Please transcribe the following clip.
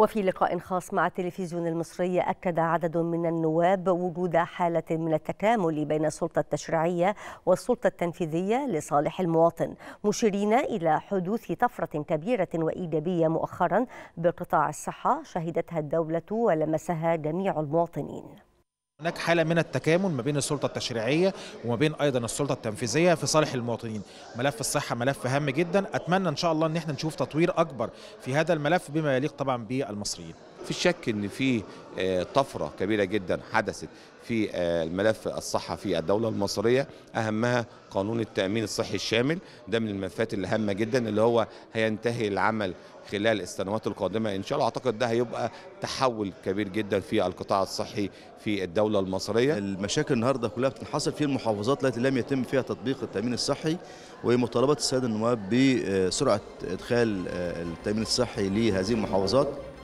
وفي لقاء خاص مع التلفزيون المصري أكد عدد من النواب وجود حالة من التكامل بين السلطة التشريعية والسلطة التنفيذية لصالح المواطن مشيرين إلى حدوث طفرة كبيرة وإيجابية مؤخرا بقطاع الصحة شهدتها الدولة ولمسها جميع المواطنين هناك حاله من التكامل ما بين السلطه التشريعيه وما بين ايضا السلطه التنفيذيه في صالح المواطنين ملف الصحه ملف هام جدا اتمنى ان شاء الله ان احنا نشوف تطوير اكبر في هذا الملف بما يليق طبعا بالمصريين في شك ان في آه، طفره كبيره جدا حدثت في آه، الملف في الدوله المصريه اهمها قانون التامين الصحي الشامل ده من الملفات الهامه جدا اللي هو هينتهي العمل خلال السنوات القادمه ان شاء الله اعتقد ده هيبقى تحول كبير جدا في القطاع الصحي في الدوله المصريه المشاكل النهارده كلها بتنحصر في المحافظات التي لم يتم فيها تطبيق التامين الصحي ومطالبات الساده النواب بسرعه ادخال آه، التامين الصحي لهذه المحافظات